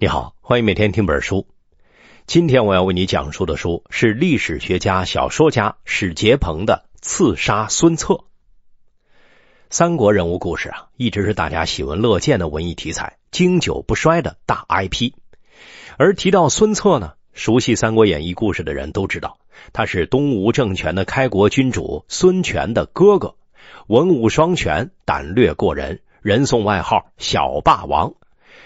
你好，欢迎每天听本书。今天我要为你讲述的书是历史学家、小说家史杰鹏的《刺杀孙策》。三国人物故事啊，一直是大家喜闻乐见的文艺题材，经久不衰的大 IP。而提到孙策呢，熟悉《三国演义》故事的人都知道，他是东吴政权的开国君主孙权的哥哥，文武双全，胆略过人，人送外号“小霸王”。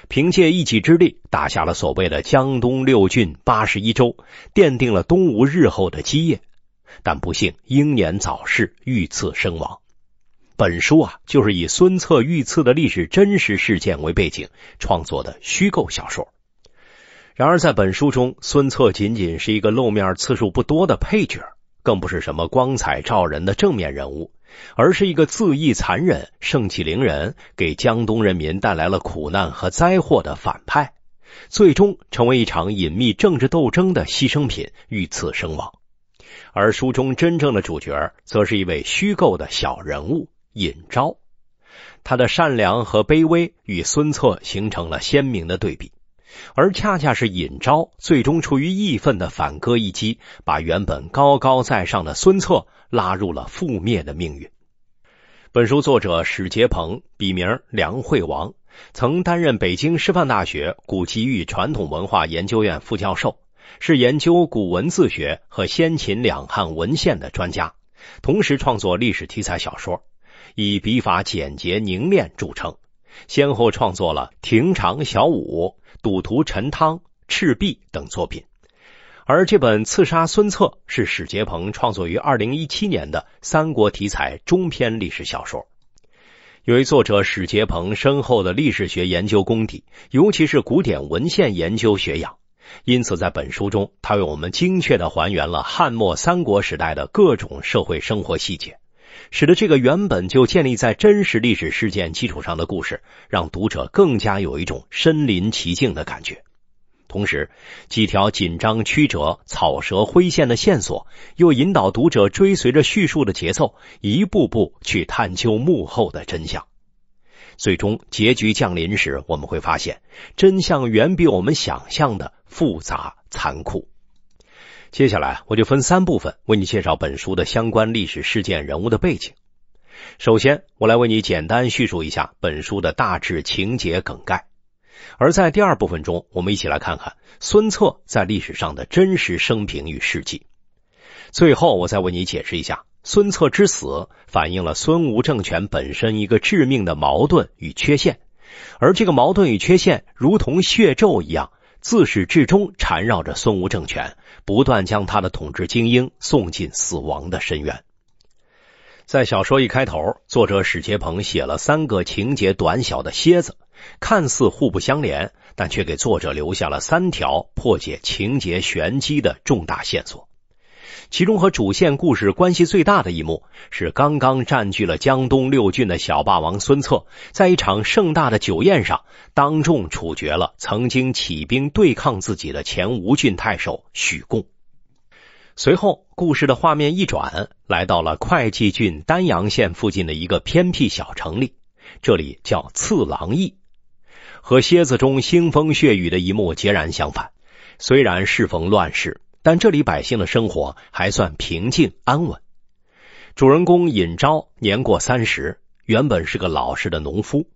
凭借一己之力，打下了所谓的江东六郡八十一州，奠定了东吴日后的基业。但不幸英年早逝，遇刺身亡。本书啊，就是以孙策遇刺的历史真实事件为背景创作的虚构小说。然而在本书中，孙策仅仅是一个露面次数不多的配角，更不是什么光彩照人的正面人物。而是一个恣意残忍、盛气凌人，给江东人民带来了苦难和灾祸的反派，最终成为一场隐秘政治斗争的牺牲品，遇刺身亡。而书中真正的主角，则是一位虚构的小人物尹昭，他的善良和卑微与孙策形成了鲜明的对比。而恰恰是尹昭最终出于义愤的反戈一击，把原本高高在上的孙策拉入了覆灭的命运。本书作者史杰鹏，笔名梁惠王，曾担任北京师范大学古籍与传统文化研究院副教授，是研究古文字学和先秦两汉文献的专家，同时创作历史题材小说，以笔法简洁凝练著称，先后创作了《庭长小舞》。《赌徒陈汤》《赤壁》等作品，而这本《刺杀孙策》是史杰鹏创作于二零一七年的三国题材中篇历史小说。由于作者史杰鹏深厚的历史学研究功底，尤其是古典文献研究学养，因此在本书中，他为我们精确的还原了汉末三国时代的各种社会生活细节。使得这个原本就建立在真实历史事件基础上的故事，让读者更加有一种身临其境的感觉。同时，几条紧张曲折、草蛇灰线的线索，又引导读者追随着叙述的节奏，一步步去探究幕后的真相。最终结局降临时，我们会发现，真相远比我们想象的复杂残酷。接下来我就分三部分为你介绍本书的相关历史事件、人物的背景。首先，我来为你简单叙述一下本书的大致情节梗概；而在第二部分中，我们一起来看看孙策在历史上的真实生平与事迹。最后，我再为你解释一下孙策之死反映了孙吴政权本身一个致命的矛盾与缺陷，而这个矛盾与缺陷如同血咒一样。自始至终缠绕着孙吴政权，不断将他的统治精英送进死亡的深渊。在小说一开头，作者史杰鹏写了三个情节短小的蝎子，看似互不相连，但却给作者留下了三条破解情节玄机的重大线索。其中和主线故事关系最大的一幕，是刚刚占据了江东六郡的小霸王孙策，在一场盛大的酒宴上，当众处决了曾经起兵对抗自己的前吴郡太守许贡。随后，故事的画面一转，来到了会稽郡丹阳县附近的一个偏僻小城里，这里叫次郎邑。和蝎子中腥风血雨的一幕截然相反，虽然适逢乱世。但这里百姓的生活还算平静安稳。主人公尹昭年过三十，原本是个老实的农夫，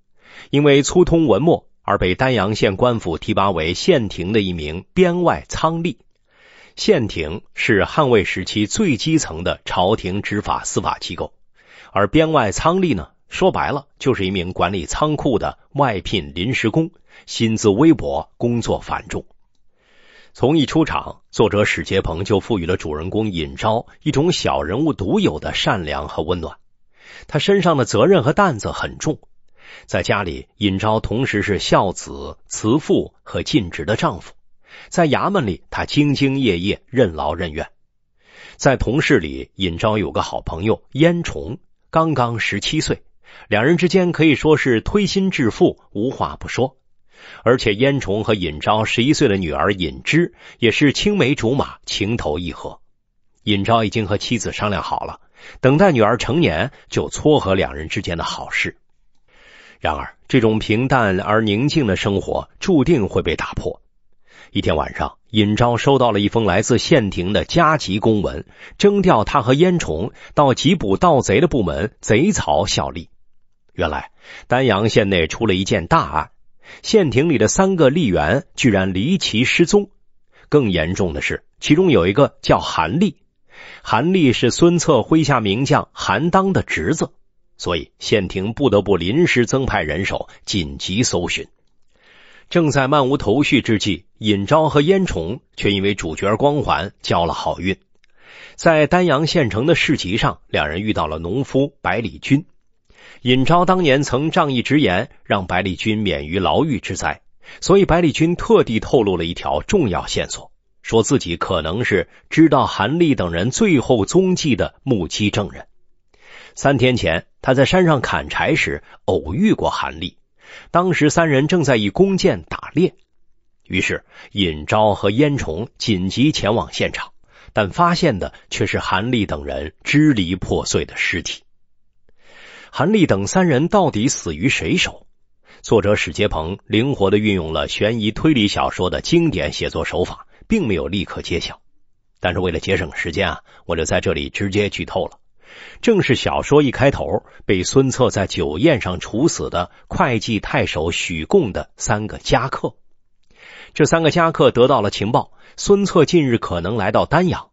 因为粗通文墨而被丹阳县官府提拔为县亭的一名编外仓吏。县亭是汉魏时期最基层的朝廷执法司法机构，而编外仓吏呢，说白了就是一名管理仓库的外聘临时工，薪资微薄，工作繁重。从一出场，作者史杰鹏就赋予了主人公尹昭一种小人物独有的善良和温暖。他身上的责任和担子很重，在家里，尹昭同时是孝子、慈父和尽职的丈夫；在衙门里，他兢兢业业、任劳任怨。在同事里，尹昭有个好朋友燕崇，刚刚十七岁，两人之间可以说是推心置腹、无话不说。而且，燕崇和尹昭十一岁的女儿尹芝也是青梅竹马，情投意合。尹昭已经和妻子商量好了，等待女儿成年就撮合两人之间的好事。然而，这种平淡而宁静的生活注定会被打破。一天晚上，尹昭收到了一封来自县庭的加急公文，征调他和燕崇到缉捕盗贼的部门贼曹效力。原来，丹阳县内出了一件大案。县亭里的三个吏员居然离奇失踪，更严重的是，其中有一个叫韩立，韩立是孙策麾下名将韩当的侄子，所以县亭不得不临时增派人手，紧急搜寻。正在漫无头绪之际，尹昭和燕宠却因为主角光环交了好运，在丹阳县城的市集上，两人遇到了农夫百里军。尹昭当年曾仗义直言，让百里君免于牢狱之灾，所以百里君特地透露了一条重要线索，说自己可能是知道韩立等人最后踪迹的目击证人。三天前，他在山上砍柴时偶遇过韩立，当时三人正在以弓箭打猎，于是尹昭和燕崇紧急前往现场，但发现的却是韩立等人支离破碎的尸体。韩立等三人到底死于谁手？作者史杰鹏灵活的运用了悬疑推理小说的经典写作手法，并没有立刻揭晓。但是为了节省时间啊，我就在这里直接剧透了。正是小说一开头被孙策在酒宴上处死的会稽太守许贡的三个家客。这三个家客得到了情报，孙策近日可能来到丹阳。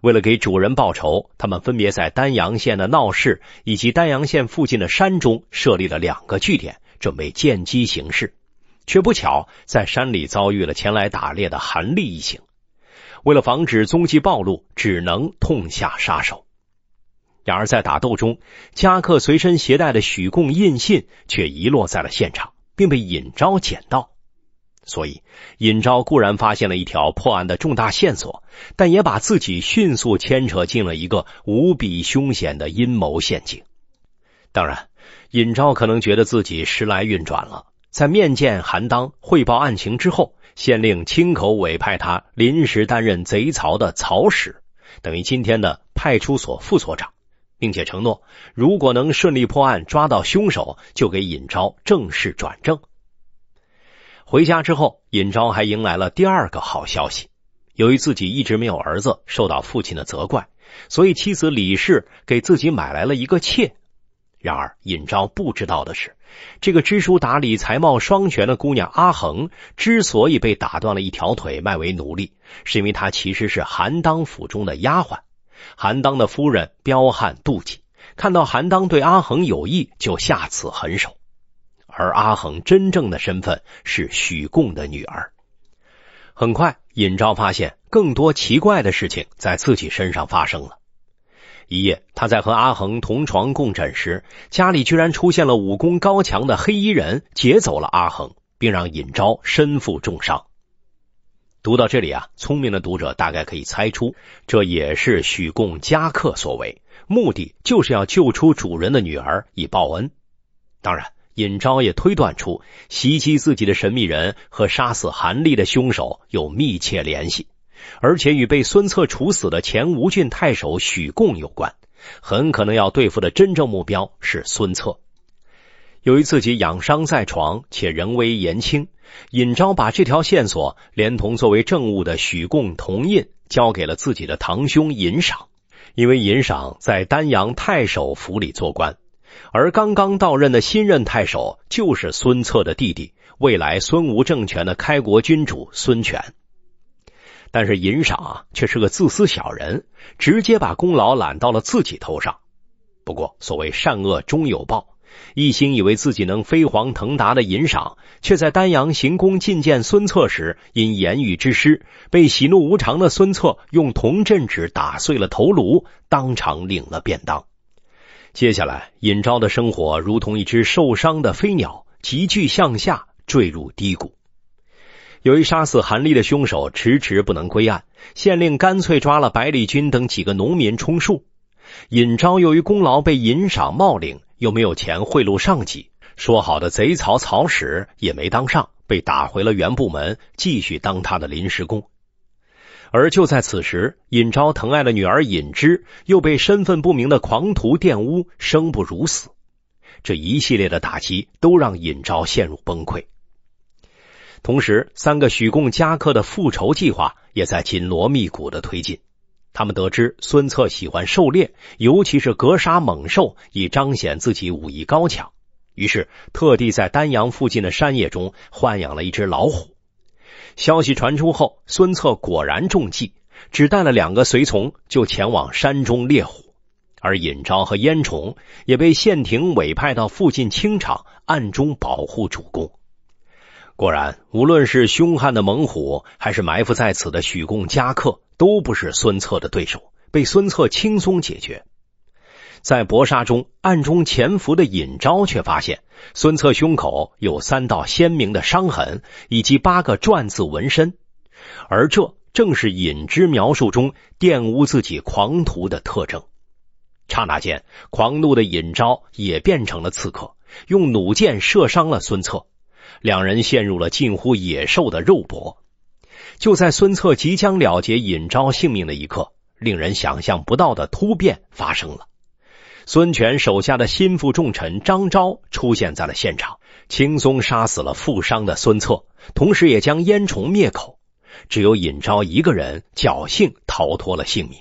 为了给主人报仇，他们分别在丹阳县的闹市以及丹阳县附近的山中设立了两个据点，准备见机行事。却不巧在山里遭遇了前来打猎的韩立一行，为了防止踪迹暴露，只能痛下杀手。然而在打斗中，加克随身携带的许贡印信却遗落在了现场，并被尹昭捡到。所以，尹昭固然发现了一条破案的重大线索，但也把自己迅速牵扯进了一个无比凶险的阴谋陷阱。当然，尹昭可能觉得自己时来运转了。在面见韩当汇报案情之后，县令亲口委派他临时担任贼曹的曹史，等于今天的派出所副所长，并且承诺，如果能顺利破案抓到凶手，就给尹昭正式转正。回家之后，尹昭还迎来了第二个好消息。由于自己一直没有儿子，受到父亲的责怪，所以妻子李氏给自己买来了一个妾。然而，尹昭不知道的是，这个知书达理、才貌双全的姑娘阿衡之所以被打断了一条腿卖为奴隶，是因为她其实是韩当府中的丫鬟。韩当的夫人彪悍妒忌，看到韩当对阿衡有意，就下此狠手。而阿恒真正的身份是许贡的女儿。很快，尹昭发现更多奇怪的事情在自己身上发生了。一夜，他在和阿恒同床共枕时，家里居然出现了武功高强的黑衣人，劫走了阿恒，并让尹昭身负重伤。读到这里啊，聪明的读者大概可以猜出，这也是许贡家客所为，目的就是要救出主人的女儿以报恩。当然。尹昭也推断出，袭击自己的神秘人和杀死韩立的凶手有密切联系，而且与被孙策处死的前吴郡太守许贡有关，很可能要对付的真正目标是孙策。由于自己养伤在床，且人微言轻，尹昭把这条线索连同作为证物的许贡铜印交给了自己的堂兄尹赏，因为尹赏在丹阳太守府里做官。而刚刚到任的新任太守就是孙策的弟弟，未来孙吴政权的开国君主孙权。但是尹赏却是个自私小人，直接把功劳揽到了自己头上。不过所谓善恶终有报，一心以为自己能飞黄腾达的尹赏，却在丹阳行宫觐见孙策时，因言语之失，被喜怒无常的孙策用铜镇纸打碎了头颅，当场领了便当。接下来，尹昭的生活如同一只受伤的飞鸟，急剧向下坠入低谷。由于杀死韩立的凶手迟迟不能归案，县令干脆抓了百里军等几个农民充数。尹昭由于功劳被银赏冒领，又没有钱贿赂上级，说好的贼曹曹使也没当上，被打回了原部门，继续当他的临时工。而就在此时，尹昭疼爱的女儿尹芝又被身份不明的狂徒玷污，生不如死。这一系列的打击都让尹昭陷入崩溃。同时，三个许贡家客的复仇计划也在紧锣密鼓的推进。他们得知孙策喜欢狩猎，尤其是格杀猛兽，以彰显自己武艺高强。于是，特地在丹阳附近的山野中豢养了一只老虎。消息传出后，孙策果然中计，只带了两个随从就前往山中猎虎，而尹昭和燕崇也被县廷委派到附近清场，暗中保护主公。果然，无论是凶悍的猛虎，还是埋伏在此的许贡家客，都不是孙策的对手，被孙策轻松解决。在搏杀中，暗中潜伏的尹昭却发现，孙策胸口有三道鲜明的伤痕，以及八个篆字纹身，而这正是尹之描述中玷污自己狂徒的特征。刹那间，狂怒的尹昭也变成了刺客，用弩箭射伤了孙策。两人陷入了近乎野兽的肉搏。就在孙策即将了结尹昭性命的一刻，令人想象不到的突变发生了。孙权手下的心腹重臣张昭出现在了现场，轻松杀死了负伤的孙策，同时也将燕崇灭口。只有尹昭一个人侥幸逃脱了性命。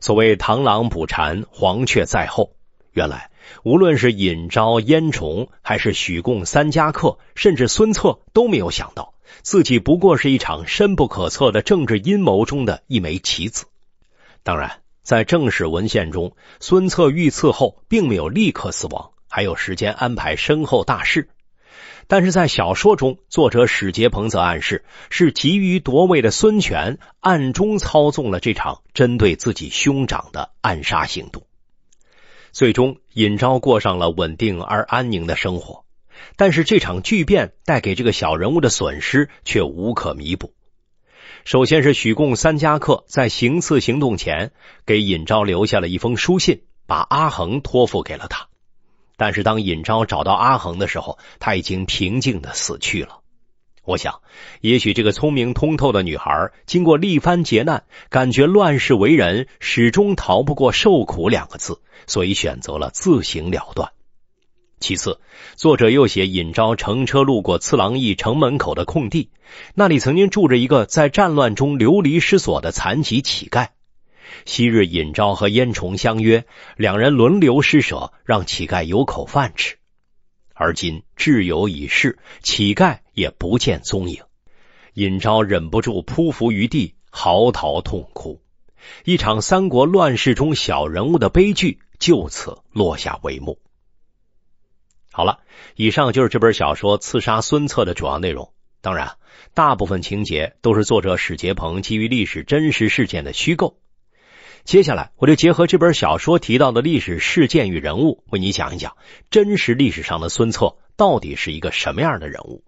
所谓螳螂捕蝉，黄雀在后。原来，无论是尹昭、燕崇，还是许贡三家客，甚至孙策，都没有想到自己不过是一场深不可测的政治阴谋中的一枚棋子。当然。在正史文献中，孙策遇刺后并没有立刻死亡，还有时间安排身后大事。但是在小说中，作者史杰鹏则暗示，是急于夺位的孙权暗中操纵了这场针对自己兄长的暗杀行动。最终，尹昭过上了稳定而安宁的生活，但是这场巨变带给这个小人物的损失却无可弥补。首先是许贡三家客在行刺行动前给尹昭留下了一封书信，把阿恒托付给了他。但是当尹昭找到阿恒的时候，他已经平静的死去了。我想，也许这个聪明通透的女孩，经过历番劫难，感觉乱世为人始终逃不过受苦两个字，所以选择了自行了断。其次，作者又写尹昭乘车路过次郎邑城门口的空地，那里曾经住着一个在战乱中流离失所的残疾乞丐。昔日尹昭和燕崇相约，两人轮流施舍，让乞丐有口饭吃。而今挚友已逝，乞丐也不见踪影，尹昭忍不住匍匐于地，嚎啕痛哭。一场三国乱世中小人物的悲剧就此落下帷幕。好了，以上就是这本小说《刺杀孙策》的主要内容。当然，大部分情节都是作者史杰鹏基于历史真实事件的虚构。接下来，我就结合这本小说提到的历史事件与人物，为你讲一讲真实历史上的孙策到底是一个什么样的人物。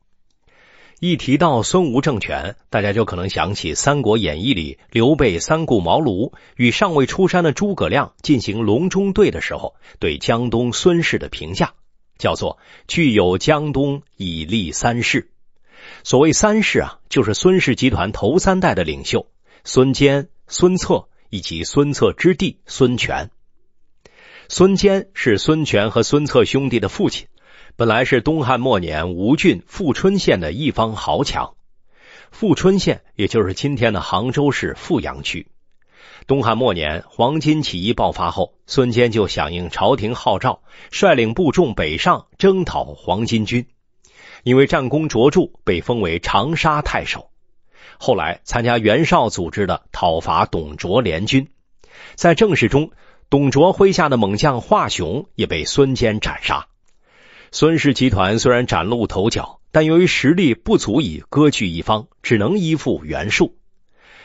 一提到孙吴政权，大家就可能想起《三国演义》里刘备三顾茅庐与尚未出山的诸葛亮进行隆中对的时候，对江东孙氏的评价。叫做具有江东以立三世，所谓三世啊，就是孙氏集团头三代的领袖孙坚、孙策以及孙策之弟孙权。孙坚是孙权和孙策兄弟的父亲，本来是东汉末年吴郡富春县的一方豪强，富春县也就是今天的杭州市富阳区。东汉末年，黄巾起义爆发后，孙坚就响应朝廷号召，率领部众北上征讨黄巾军。因为战功卓著，被封为长沙太守。后来参加袁绍组织的讨伐董卓联军，在正史中，董卓麾下的猛将华雄也被孙坚斩杀。孙氏集团虽然崭露头角，但由于实力不足以割据一方，只能依附袁术。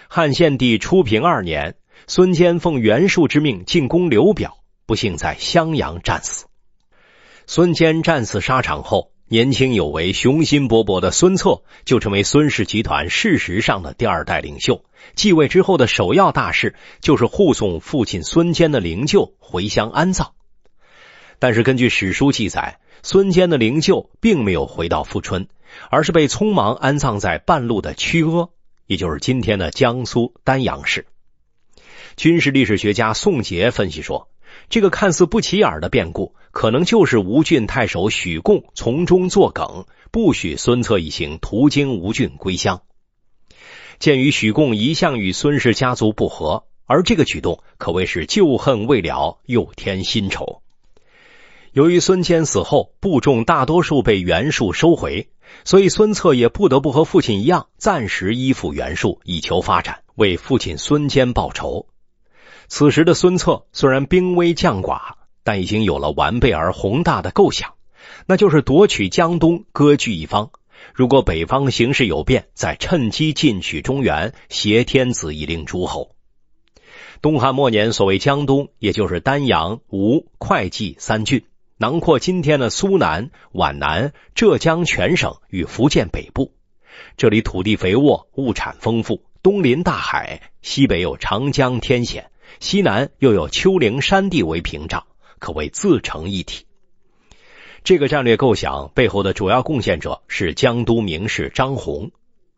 汉献帝初平二年。孙坚奉袁术之命进攻刘表，不幸在襄阳战死。孙坚战死沙场后，年轻有为、雄心勃勃的孙策就成为孙氏集团事实上的第二代领袖。继位之后的首要大事就是护送父亲孙坚的灵柩回乡安葬。但是根据史书记载，孙坚的灵柩并没有回到富春，而是被匆忙安葬在半路的曲阿，也就是今天的江苏丹阳市。军事历史学家宋杰分析说，这个看似不起眼的变故，可能就是吴郡太守许贡从中作梗，不许孙策一行途经吴郡归乡。鉴于许贡一向与孙氏家族不和，而这个举动可谓是旧恨未了又添新仇。由于孙坚死后，部众大多数被袁术收回，所以孙策也不得不和父亲一样，暂时依附袁术，以求发展，为父亲孙坚报仇。此时的孙策虽然兵微将寡，但已经有了完备而宏大的构想，那就是夺取江东，割据一方。如果北方形势有变，再趁机进取中原，挟天子以令诸侯。东汉末年，所谓江东，也就是丹阳、吴、会稽三郡，囊括今天的苏南、皖南、浙江全省与福建北部。这里土地肥沃，物产丰富，东临大海，西北有长江天险。西南又有丘陵山地为屏障，可谓自成一体。这个战略构想背后的主要贡献者是江都名士张宏。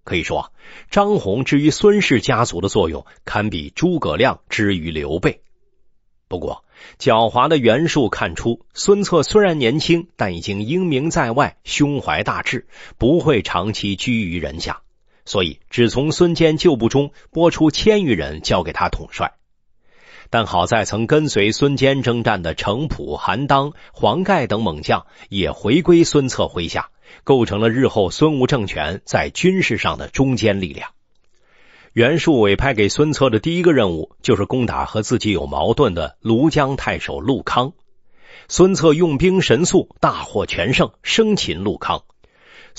可以说，张宏之于孙氏家族的作用，堪比诸葛亮之于刘备。不过，狡猾的袁术看出，孙策虽然年轻，但已经英名在外，胸怀大志，不会长期居于人下，所以只从孙坚旧部中拨出千余人交给他统帅。但好在曾跟随孙坚征战的程普、韩当、黄盖等猛将也回归孙策麾下，构成了日后孙吴政权在军事上的中坚力量。袁术委派给孙策的第一个任务，就是攻打和自己有矛盾的庐江太守陆康。孙策用兵神速，大获全胜，生擒陆康。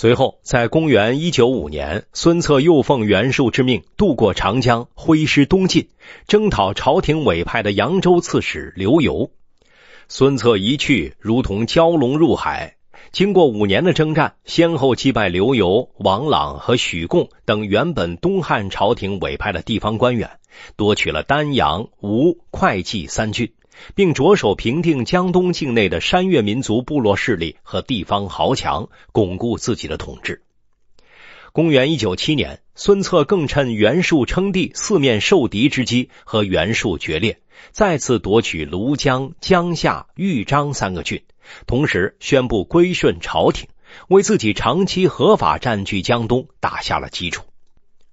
随后，在公元一九五年，孙策又奉袁术之命渡过长江，挥师东进，征讨朝廷委派的扬州刺史刘繇。孙策一去，如同蛟龙入海。经过五年的征战，先后击败刘繇、王朗和许贡等原本东汉朝廷委派的地方官员，夺取了丹阳、吴、会稽三郡。并着手平定江东境内的山越民族部落势力和地方豪强，巩固自己的统治。公元一九七年，孙策更趁袁术称帝、四面受敌之机，和袁术决裂，再次夺取庐江、江夏、豫章三个郡，同时宣布归顺朝廷，为自己长期合法占据江东打下了基础。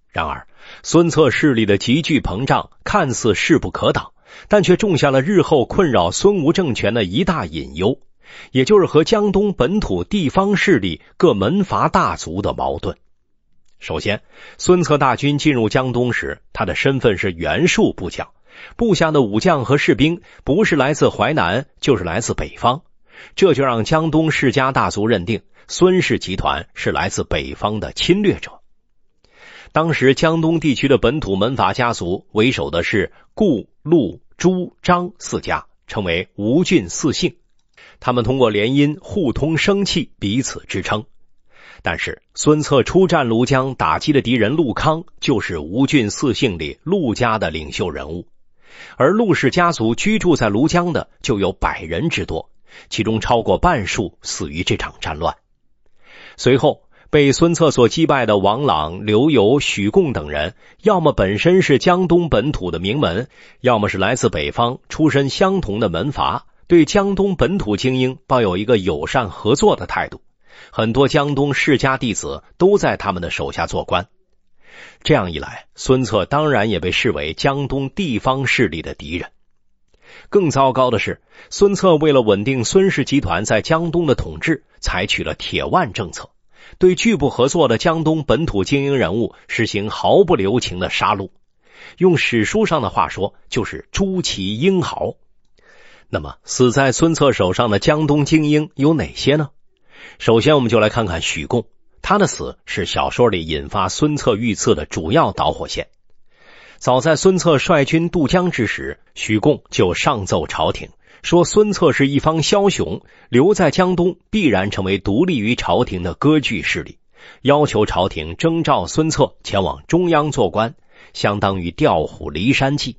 然而，孙策势力的急剧膨胀，看似势不可挡。但却种下了日后困扰孙吴政权的一大隐忧，也就是和江东本土地方势力各门阀大族的矛盾。首先，孙策大军进入江东时，他的身份是袁术部将，部下的武将和士兵不是来自淮南，就是来自北方，这就让江东世家大族认定孙氏集团是来自北方的侵略者。当时江东地区的本土门阀家族为首的是顾、陆、朱、张四家，称为吴郡四姓。他们通过联姻互通生气，彼此支撑。但是孙策出战庐江，打击的敌人陆康就是吴郡四姓里陆家的领袖人物，而陆氏家族居住在庐江的就有百人之多，其中超过半数死于这场战乱。随后。被孙策所击败的王朗、刘繇、许贡等人，要么本身是江东本土的名门，要么是来自北方出身相同的门阀，对江东本土精英抱有一个友善合作的态度。很多江东世家弟子都在他们的手下做官。这样一来，孙策当然也被视为江东地方势力的敌人。更糟糕的是，孙策为了稳定孙氏集团在江东的统治，采取了铁腕政策。对拒不合作的江东本土精英人物实行毫不留情的杀戮，用史书上的话说，就是诛其英豪。那么，死在孙策手上的江东精英有哪些呢？首先，我们就来看看许贡，他的死是小说里引发孙策遇刺的主要导火线。早在孙策率军渡江之时，许贡就上奏朝廷。说孙策是一方枭雄，留在江东必然成为独立于朝廷的割据势力。要求朝廷征召孙策前往中央做官，相当于调虎离山计。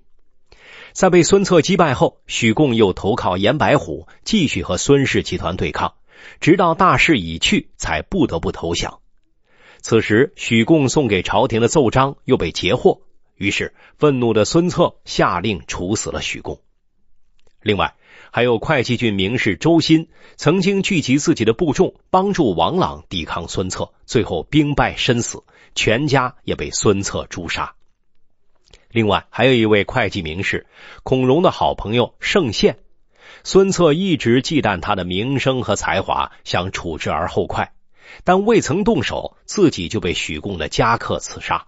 在被孙策击败后，许贡又投靠严白虎，继续和孙氏集团对抗，直到大势已去，才不得不投降。此时，许贡送给朝廷的奏章又被截获，于是愤怒的孙策下令处死了许贡。另外，还有会稽郡名士周新，曾经聚集自己的部众，帮助王朗抵抗孙策，最后兵败身死，全家也被孙策诛杀。另外，还有一位会稽名士孔融的好朋友盛宪，孙策一直忌惮他的名声和才华，想处置而后快，但未曾动手，自己就被许贡的家客刺杀。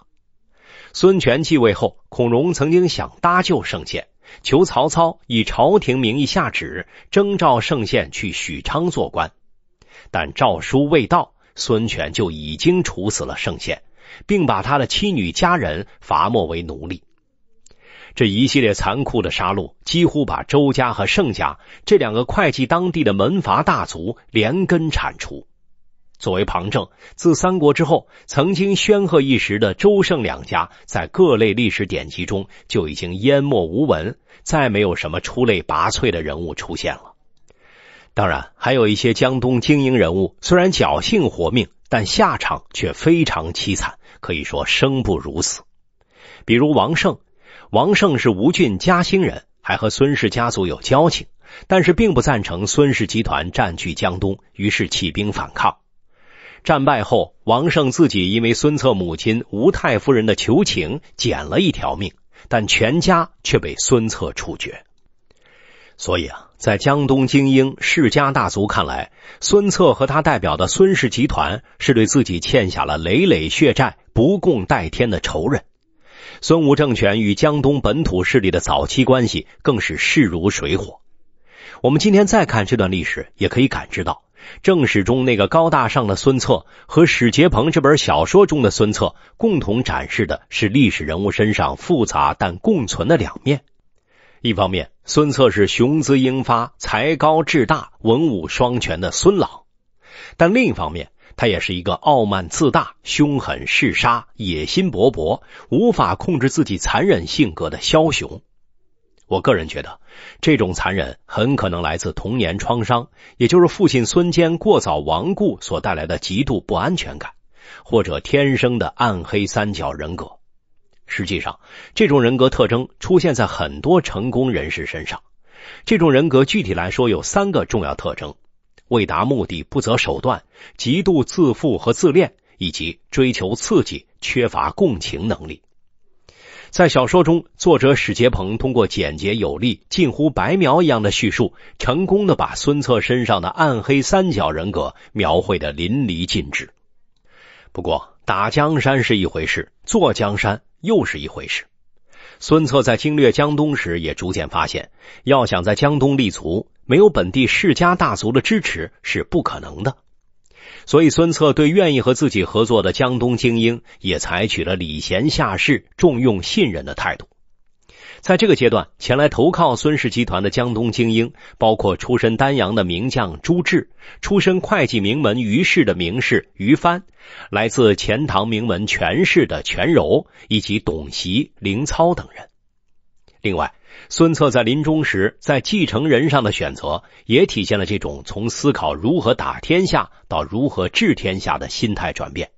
孙权继位后，孔融曾经想搭救盛宪。求曹操以朝廷名义下旨征召圣贤去许昌做官，但诏书未到，孙权就已经处死了圣贤，并把他的妻女家人罚没为奴隶。这一系列残酷的杀戮，几乎把周家和盛家这两个会稽当地的门阀大族连根铲除。作为旁证，自三国之后，曾经煊赫一时的周、盛两家，在各类历史典籍中就已经淹没无闻，再没有什么出类拔萃的人物出现了。当然，还有一些江东精英人物，虽然侥幸活命，但下场却非常凄惨，可以说生不如死。比如王胜，王胜是吴郡嘉兴人，还和孙氏家族有交情，但是并不赞成孙氏集团占据江东，于是起兵反抗。战败后，王胜自己因为孙策母亲吴太夫人的求情捡了一条命，但全家却被孙策处决。所以啊，在江东精英、世家大族看来，孙策和他代表的孙氏集团是对自己欠下了累累血债、不共戴天的仇人。孙吴政权与江东本土势力的早期关系更是势如水火。我们今天再看这段历史，也可以感知到。正史中那个高大上的孙策，和史杰鹏这本小说中的孙策，共同展示的是历史人物身上复杂但共存的两面。一方面，孙策是雄姿英发、才高志大、文武双全的孙郎；但另一方面，他也是一个傲慢自大、凶狠嗜杀、野心勃勃、无法控制自己残忍性格的枭雄。我个人觉得，这种残忍很可能来自童年创伤，也就是父亲孙坚过早亡故所带来的极度不安全感，或者天生的暗黑三角人格。实际上，这种人格特征出现在很多成功人士身上。这种人格具体来说有三个重要特征：为达目的不择手段，极度自负和自恋，以及追求刺激、缺乏共情能力。在小说中，作者史杰鹏通过简洁有力、近乎白描一样的叙述，成功的把孙策身上的暗黑三角人格描绘的淋漓尽致。不过，打江山是一回事，坐江山又是一回事。孙策在经略江东时，也逐渐发现，要想在江东立足，没有本地世家大族的支持是不可能的。所以，孙策对愿意和自己合作的江东精英，也采取了礼贤下士、重用信任的态度。在这个阶段，前来投靠孙氏集团的江东精英，包括出身丹阳的名将朱志，出身会稽名门于氏的名士于藩，来自钱塘名门权氏的权柔，以及董袭、凌操等人。另外，孙策在临终时在继承人上的选择，也体现了这种从思考如何打天下到如何治天下的心态转变。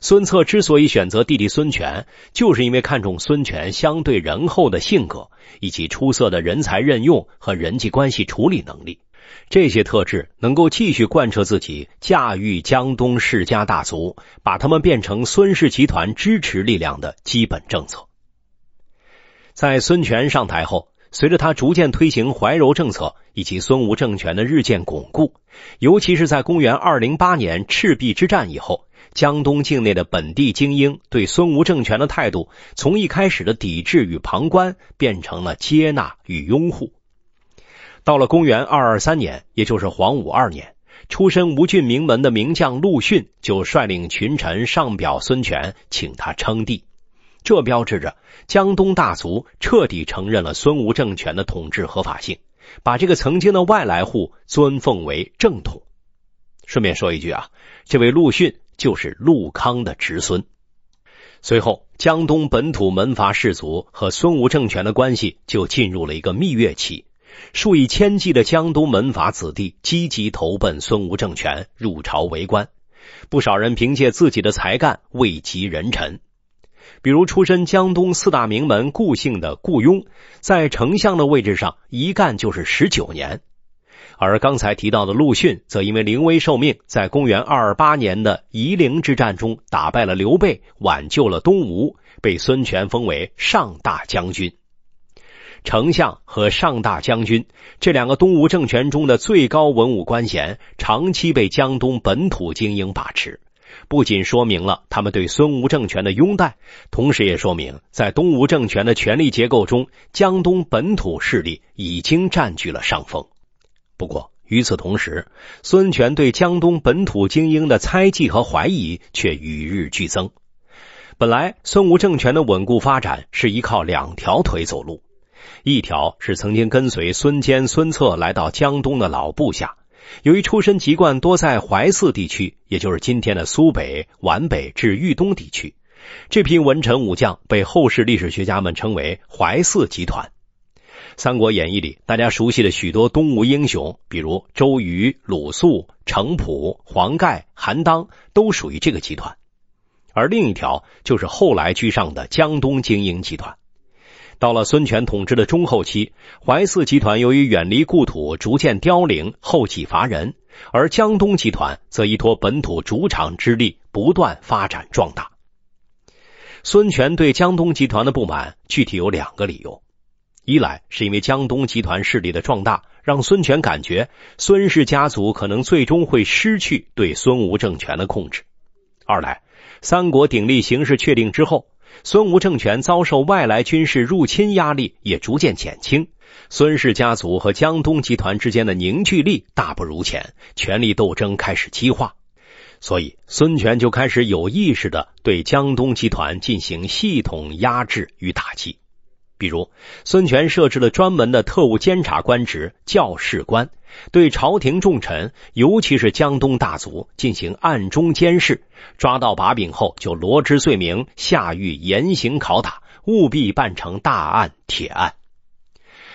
孙策之所以选择弟弟孙权，就是因为看重孙权相对仁厚的性格，以及出色的人才任用和人际关系处理能力。这些特质能够继续贯彻自己驾驭江东世家大族，把他们变成孙氏集团支持力量的基本政策。在孙权上台后，随着他逐渐推行怀柔政策，以及孙吴政权的日渐巩固，尤其是在公元二零八年赤壁之战以后，江东境内的本地精英对孙吴政权的态度，从一开始的抵制与旁观，变成了接纳与拥护。到了公元二二三年，也就是黄武二年，出身吴郡名门的名将陆逊就率领群臣上表孙权，请他称帝。这标志着江东大族彻底承认了孙吴政权的统治合法性，把这个曾经的外来户尊奉为正统。顺便说一句啊，这位陆逊就是陆康的侄孙。随后，江东本土门阀士族和孙吴政权的关系就进入了一个蜜月期，数以千计的江东门阀子弟积极投奔孙吴政权，入朝为官，不少人凭借自己的才干位极人臣。比如出身江东四大名门顾姓的顾雍，在丞相的位置上一干就是十九年；而刚才提到的陆逊，则因为临危受命，在公元二二八年的夷陵之战中打败了刘备，挽救了东吴，被孙权封为上大将军。丞相和上大将军这两个东吴政权中的最高文武官衔，长期被江东本土精英把持。不仅说明了他们对孙吴政权的拥戴，同时也说明在东吴政权的权力结构中，江东本土势力已经占据了上风。不过，与此同时，孙权对江东本土精英的猜忌和怀疑却与日俱增。本来，孙吴政权的稳固发展是依靠两条腿走路，一条是曾经跟随孙坚、孙策来到江东的老部下。由于出身籍贯多在淮泗地区，也就是今天的苏北、皖北至豫东地区，这批文臣武将被后世历史学家们称为淮泗集团。《三国演义》里大家熟悉的许多东吴英雄，比如周瑜、鲁肃、程普、黄盖、韩当，都属于这个集团。而另一条就是后来居上的江东精英集团。到了孙权统治的中后期，淮泗集团由于远离故土，逐渐凋零，后继乏人；而江东集团则依托本土主场之力，不断发展壮大。孙权对江东集团的不满，具体有两个理由：一来是因为江东集团势力的壮大，让孙权感觉孙氏家族可能最终会失去对孙吴政权的控制；二来三国鼎立形势确定之后。孙吴政权遭受外来军事入侵压力也逐渐减轻，孙氏家族和江东集团之间的凝聚力大不如前，权力斗争开始激化，所以孙权就开始有意识的对江东集团进行系统压制与打击。比如，孙权设置了专门的特务监察官职——教士官，对朝廷重臣，尤其是江东大族进行暗中监视。抓到把柄后，就罗织罪名，下狱严刑拷打，务必办成大案铁案。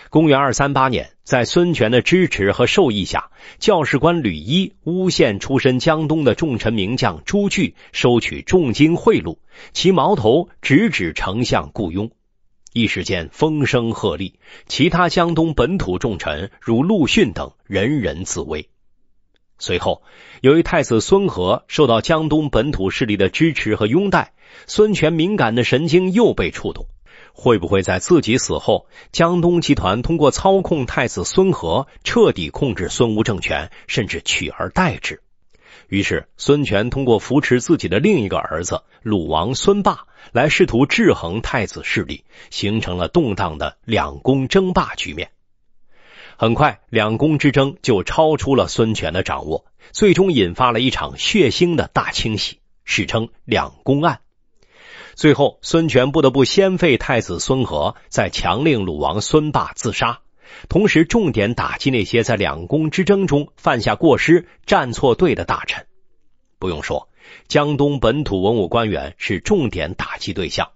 公元二三八年，在孙权的支持和授意下，教士官吕一诬陷出身江东的重臣名将朱据收取重金贿赂，其矛头直指丞相顾雍。一时间风声鹤唳，其他江东本土重臣如陆逊等人人自危。随后，由于太子孙和受到江东本土势力的支持和拥戴，孙权敏感的神经又被触动。会不会在自己死后，江东集团通过操控太子孙和，彻底控制孙吴政权，甚至取而代之？于是，孙权通过扶持自己的另一个儿子鲁王孙霸。来试图制衡太子势力，形成了动荡的两宫争霸局面。很快，两宫之争就超出了孙权的掌握，最终引发了一场血腥的大清洗，史称“两宫案”。最后，孙权不得不先废太子孙和，再强令鲁王孙霸自杀，同时重点打击那些在两宫之争中犯下过失、站错队的大臣。不用说。江东本土文武官员是重点打击对象。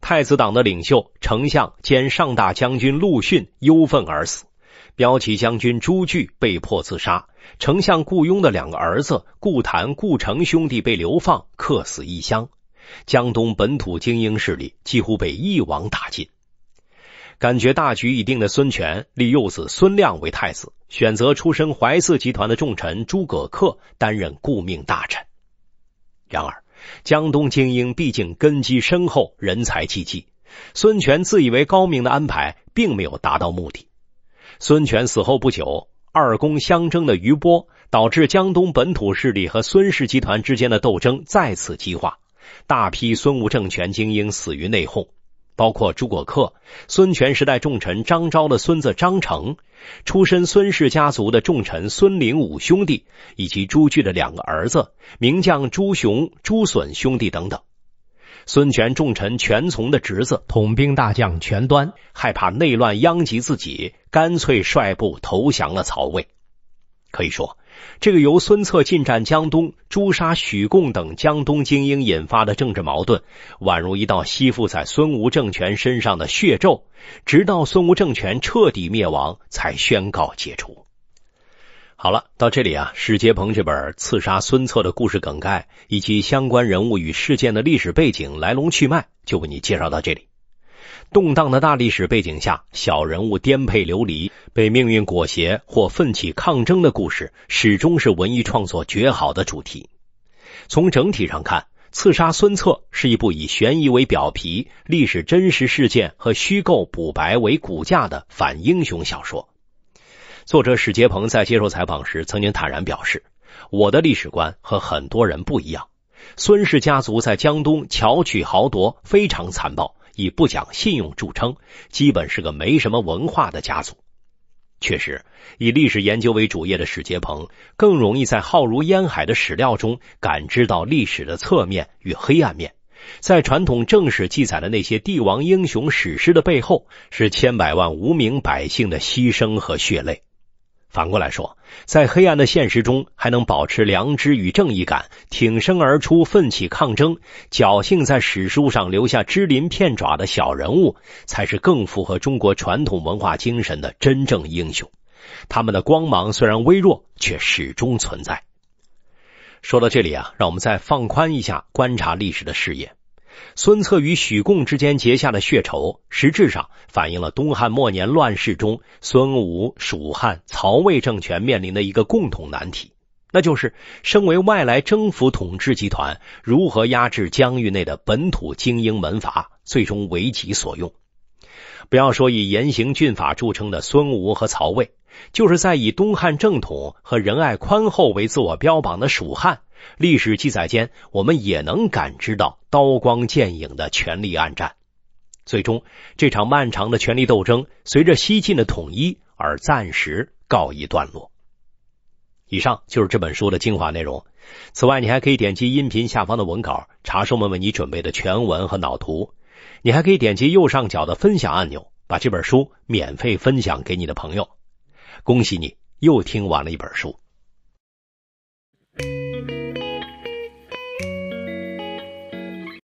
太子党的领袖、丞相兼上大将军陆逊忧愤而死，骠骑将军朱据被迫自杀。丞相顾雍的两个儿子顾谭、顾承兄弟被流放，客死异乡。江东本土精英势力几乎被一网打尽。感觉大局已定的孙权立幼子孙亮为太子，选择出身怀四集团的重臣诸葛恪担任顾命大臣。然而，江东精英毕竟根基深厚，人才济济。孙权自以为高明的安排，并没有达到目的。孙权死后不久，二公相争的余波，导致江东本土势力和孙氏集团之间的斗争再次激化，大批孙吴政权精英死于内讧。包括诸葛恪、孙权时代重臣张昭的孙子张成、出身孙氏家族的重臣孙凌武兄弟，以及朱据的两个儿子、名将朱雄、朱损兄弟等等。孙权重臣全琮的侄子、统兵大将全端，害怕内乱殃及自己，干脆率部投降了曹魏。可以说。这个由孙策进占江东、诛杀许贡等江东精英引发的政治矛盾，宛如一道吸附在孙吴政权身上的血咒，直到孙吴政权彻底灭亡，才宣告解除。好了，到这里啊，史杰鹏这本《刺杀孙策》的故事梗概以及相关人物与事件的历史背景、来龙去脉，就为你介绍到这里。动荡的大历史背景下，小人物颠沛流离、被命运裹挟或奋起抗争的故事，始终是文艺创作绝好的主题。从整体上看，《刺杀孙策》是一部以悬疑为表皮、历史真实事件和虚构补白为骨架的反英雄小说。作者史杰鹏在接受采访时曾经坦然表示：“我的历史观和很多人不一样，孙氏家族在江东巧取豪夺，非常残暴。”以不讲信用著称，基本是个没什么文化的家族。确实，以历史研究为主业的史杰鹏，更容易在浩如烟海的史料中感知到历史的侧面与黑暗面。在传统正史记载的那些帝王英雄史诗的背后，是千百万无名百姓的牺牲和血泪。反过来说，在黑暗的现实中，还能保持良知与正义感，挺身而出，奋起抗争，侥幸在史书上留下只鳞片爪的小人物，才是更符合中国传统文化精神的真正英雄。他们的光芒虽然微弱，却始终存在。说到这里啊，让我们再放宽一下观察历史的视野。孙策与许贡之间结下的血仇，实质上反映了东汉末年乱世中孙吴、蜀汉、曹魏政权面临的一个共同难题，那就是身为外来征服统治集团，如何压制疆域内的本土精英门阀，最终为己所用。不要说以严刑峻法著称的孙吴和曹魏，就是在以东汉正统和仁爱宽厚为自我标榜的蜀汉。历史记载间，我们也能感知到刀光剑影的权力暗战。最终，这场漫长的权力斗争随着西晋的统一而暂时告一段落。以上就是这本书的精华内容。此外，你还可以点击音频下方的文稿，查收们为你准备的全文和脑图。你还可以点击右上角的分享按钮，把这本书免费分享给你的朋友。恭喜你，又听完了一本书。